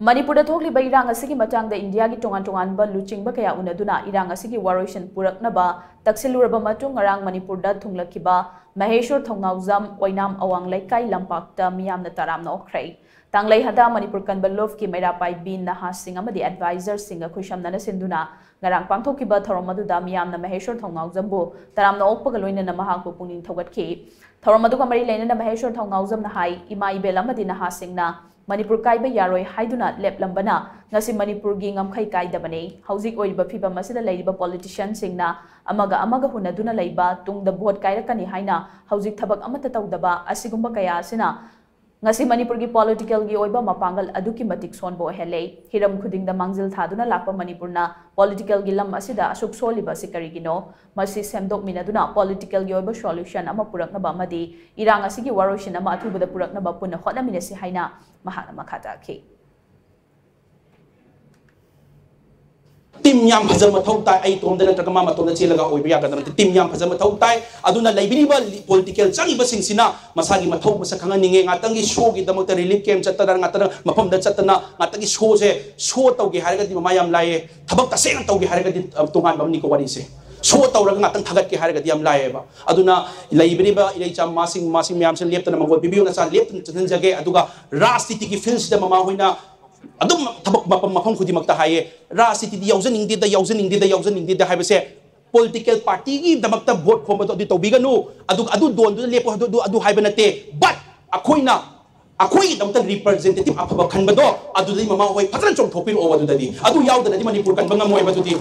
Manipurda ꯊꯣꯛꯂꯤꯕ ꯏꯔꯥꯡ ꯑꯁꯤꯒꯤ ꯃꯇꯥꯡꯗ ꯏꯟꯗꯤꯌꯥꯒꯤ ꯇꯣꯉꯥꯟ ꯇꯣꯉꯥꯟꯕ ꯂꯨꯆꯤꯡꯕ ꯀꯌꯥ ꯎꯅꯗꯨꯅ ꯏꯔꯥꯡ ꯑꯁꯤꯒꯤ ꯋꯥꯔꯣꯏꯁꯤꯟ ꯄꯨꯔꯛꯅꯕ ꯇꯛꯁꯤꯜꯂꯨꯔꯕ ꯃꯇꯨꯡ ꯉꯔꯥꯡ ꯃꯅꯤꯄꯨꯔꯗ ꯊꯨꯡꯂꯛꯈꯤꯕ Maheshwar Thongauzam Oinam Awang Lekai Lampak Ta Miyam Na Taram Na Okhrei Tang Lei Hada Manipur Kanbalov Ki Maira Pai Bin Na Ha Singh Amadi Advisor Singh Khusham Na Sinduna Ngarang Pangtho Ki Ba Tharom Madu Da Miyam Na Maheshwar Thongauzam Bu Taram Na Okpa Galoina Na Mahak Bu Pungning Thogat Ki Tharom Madu Kamari Leina Na Maheshwar Thongauzam Na Hai Ima Ibel Amadi Na Ha Singh Na Manipur Kai Ba Yaroi Haiduna Lep Lambana ngasi manipur gi ngamkhai kai da bane haujik oiba phiba masida leiba politician singna amaga amaga hunaduna leiba tungda bot kairakani haina haujik thabak amata tawdaba asigumba kaya asina ngasi manipur gi political gi oiba mapangal aduki matik sonbo hele hiram khuding da mangjil thaduna lakpa manipur na political gi lam asida asuk soli ba sikari gino masi semdok minaduna political gi oiba solution ama purakna ba madi irang asigi waroshin ama athuba da purakna ba punna hotna minasi haina mahana makhata ki team याम फजम मथौ ताय ऐ तोम दन त्रकमा मतोम चेलगा ओइब या गदन team याम फजम मथौ ताय अदुना लेबिनिबा पॉलिटिकल चंगिब सिंगसिना मसागी मथौ मसा खंगा निंगे ngatangi show gi damok ta relief camp chatta dar ngatar mafam da chattana ngatangi show se show tau gi harga di mama yam laye thabak ta sen tau gi harga di um, tongan bam ni ko wari se सो तौरग नातन थगत के हारगद यम लाएबा अदुना लाइब्रेरीबा इलेचा मासिंग मासिंग ma'am से लेप्तन मगो बिबियो नसा लेप्तन चनजगे अदुगा राजनीति की field से mama होइना ꯑꯗꯨꯝ ꯊꯕꯛ ꯃꯐꯝ ꯃꯐꯝ ꯈꯨꯗꯤꯡꯃꯛꯇ ꯍꯥꯏꯌꯦ ꯔꯥꯖꯅꯤꯇꯤꯗ ꯌꯥꯎꯖꯅꯤꯡꯗꯦꯗ ꯌꯥꯎꯖꯅꯤꯡꯗꯦꯗ ꯌꯥꯎꯖꯅꯤꯡꯗꯦꯗ ꯍꯥꯏꯕꯁꯦ ꯄꯣꯂꯤꯇꯤꯀꯦꯜ ꯄꯥꯔꯇꯤꯒꯤꯗꯃꯛꯇ ꯚꯣꯠ ꯈꯣꯝꯕ ꯑꯗꯨ ꯇꯧꯕꯤꯒꯅꯨ ꯑꯗꯨ ꯑꯗꯨ ꯗꯣꯟꯗꯨꯗ ꯂꯦꯞꯄꯣ ꯑꯗꯨ ꯑꯗꯨ ꯍꯥꯏꯕ ꯅꯠꯇꯦ ꯕꯠ ꯑꯩꯈꯣꯏꯅ ꯑꯩꯈꯣꯏꯒꯤꯗꯃꯛꯇ ꯔꯤꯄ꯭ꯔꯖꯦꯟꯇꯦꯇꯤꯞ ꯑꯐꯕ ꯈꯟꯕꯗꯣ ꯑꯗꯨꯗꯤ ꯃꯃꯥ ꯍꯣꯏ ꯐꯖꯅ ꯆꯣꯡꯊꯣꯛꯄꯤꯔꯛꯑꯣ ꯑꯗꯨꯗꯗꯤ ꯑꯗꯨ ꯌꯥꯎꯗꯅꯗꯤ ꯃꯅꯤꯄꯨꯔ ꯀꯟꯕ ꯉꯝꯃꯣꯏꯕ ꯑꯗꯨꯗꯤ